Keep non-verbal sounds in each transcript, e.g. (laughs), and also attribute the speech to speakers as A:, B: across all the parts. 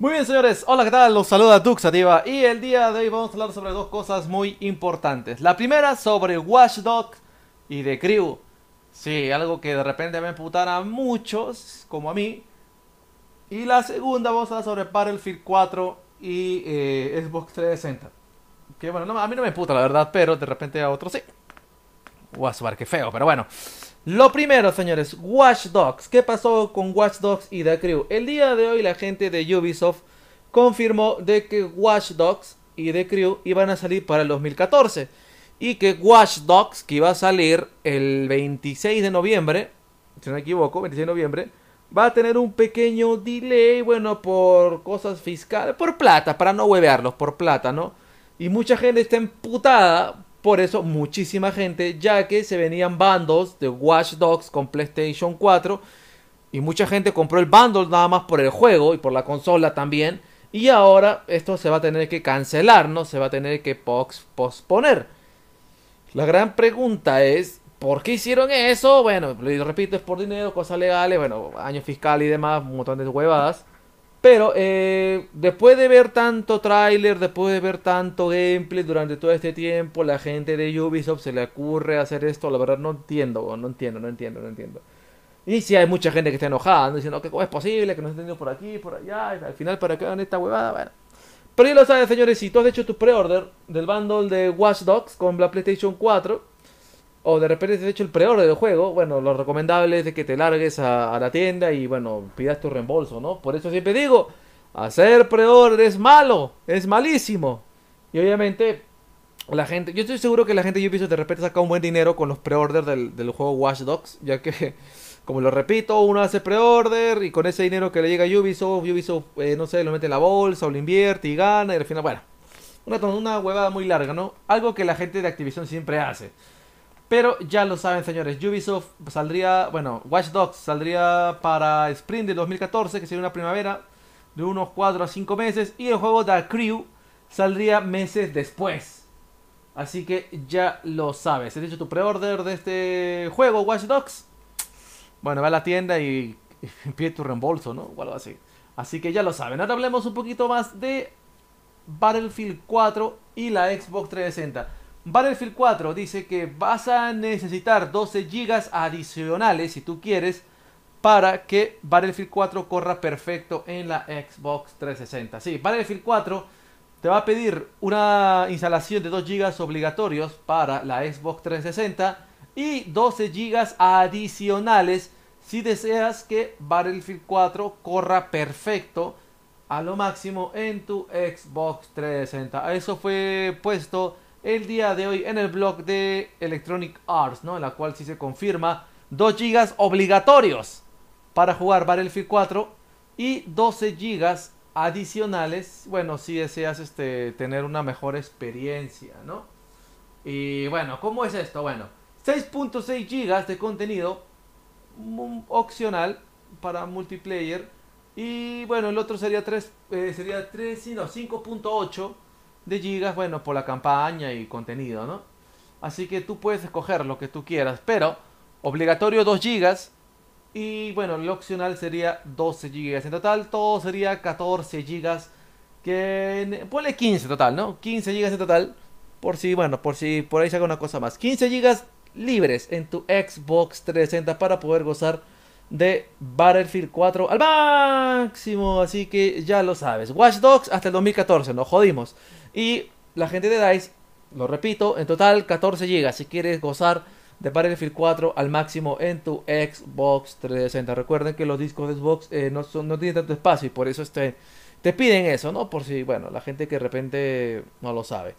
A: Muy bien señores, hola qué tal, los saluda Duxativa y el día de hoy vamos a hablar sobre dos cosas muy importantes. La primera sobre Watchdog y The Crew. Sí, algo que de repente me emputan a muchos, como a mí. Y la segunda vamos a hablar sobre Battlefield 4 y eh, Xbox 360. Que bueno, a mí no me emputa la verdad, pero de repente a otros sí. bar qué feo, pero bueno. Lo primero, señores, Watch Dogs. ¿Qué pasó con Watch Dogs y The Crew? El día de hoy la gente de Ubisoft confirmó de que Watch Dogs y The Crew iban a salir para el 2014 y que Watch Dogs, que iba a salir el 26 de noviembre, si no me equivoco, 26 de noviembre, va a tener un pequeño delay, bueno, por cosas fiscales, por plata, para no huevearlos, por plata, ¿no? Y mucha gente está emputada por eso muchísima gente, ya que se venían bundles de Watch Dogs con PlayStation 4 y mucha gente compró el bundle nada más por el juego y por la consola también. Y ahora esto se va a tener que cancelar, ¿no? Se va a tener que posponer. La gran pregunta es, ¿por qué hicieron eso? Bueno, lo repito, es por dinero, cosas legales, bueno, año fiscal y demás, un montón de huevadas. Pero eh, después de ver tanto tráiler, después de ver tanto gameplay durante todo este tiempo, la gente de Ubisoft se le ocurre hacer esto. La verdad no entiendo, no entiendo, no entiendo, no entiendo. Y si hay mucha gente que está enojada, diciendo que es posible, que no se por aquí, por allá, y al final para qué dan esta huevada, bueno. Pero ya lo sabes, señores, si tú has hecho tu pre-order del bundle de Watch Dogs con la PlayStation 4, o de repente te has hecho el pre-order del juego. Bueno, lo recomendable es que te largues a, la tienda y bueno, pidas tu reembolso, ¿no? Por eso siempre digo, hacer pre-order es malo, es malísimo. Y obviamente la gente, yo estoy seguro que la gente de Ubisoft de repente saca un buen dinero con los pre-orders del, juego Watch Dogs, ya que (laughs) como lo repito, uno hace pre-order y con ese dinero que le llega a Ubisoft, Ubisoft, eh, no sé, lo mete en la bolsa o lo invierte y gana y al final, bueno, una, una huevada muy larga, ¿no? Algo que la gente de Activision siempre hace. Pero ya lo saben, señores, Ubisoft saldría, bueno, Watch Dogs saldría para Spring de 2014, que sería una primavera de unos 4 a 5 meses, y el juego The Crew saldría meses después. Así que ya lo sabes. He hecho tu pre-order de este juego, Watch Dogs. Bueno, va a la tienda y, y (laughs) pide tu reembolso, ¿no? O algo así. Así que ya lo saben. Ahora hablemos un poquito más de Battlefield 4 y la Xbox 360. Battlefield 4 dice que vas a necesitar 12 GB adicionales si tú quieres para que Battlefield 4 corra perfecto en la Xbox 360. Sí, Battlefield 4 te va a pedir una instalación de 2 GB obligatorios para la Xbox 360 y 12 GB adicionales si deseas que Battlefield 4 corra perfecto a lo máximo en tu Xbox 360. Eso fue puesto el día de hoy en el blog de Electronic Arts, ¿no? En la cual sí se confirma 2 GB obligatorios para jugar Battlefield 4 y 12 GB adicionales, bueno, si deseas este, tener una mejor experiencia, ¿no? Y bueno, ¿cómo es esto? Bueno, 6.6 GB de contenido mm, opcional para multiplayer y bueno, el otro sería 3 eh, sería 3 no, 5.8 de gigas, bueno, por la campaña y contenido, ¿no? Así que tú puedes escoger lo que tú quieras, pero obligatorio 2 gigas y bueno, lo opcional sería 12 gigas. En total todo sería 14 gigas, que ponle 15 total, ¿no? 15 gigas en total, por si, bueno, por si por ahí haga una cosa más. 15 gigas libres en tu Xbox 360 para poder gozar de Battlefield 4 al máximo. Así que ya lo sabes. Watch Dogs hasta el 2014, nos jodimos. Y la gente de DICE, lo repito, en total 14 GB. Si quieres gozar de Battlefield 4 al máximo en tu Xbox 360. Recuerden que los discos de Xbox eh, no, son, no tienen tanto espacio y por eso este, te piden eso, ¿no? Por si, bueno, la gente que de repente no lo sabe.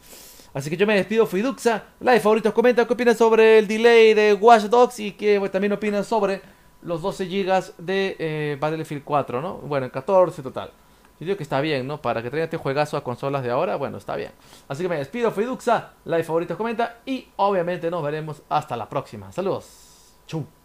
A: Así que yo me despido, fui Duxa. Like, favoritos, comenta qué opinas sobre el delay de Watch Dogs y qué también opinan sobre los 12 GB de eh, Battlefield 4, ¿no? Bueno, en 14 total. Yo digo que está bien, ¿no? Para que traigan este juegazo a consolas de ahora, bueno, está bien. Así que me despido, Fiduxa, like, favorito. comenta y obviamente nos veremos hasta la próxima. Saludos. Chau.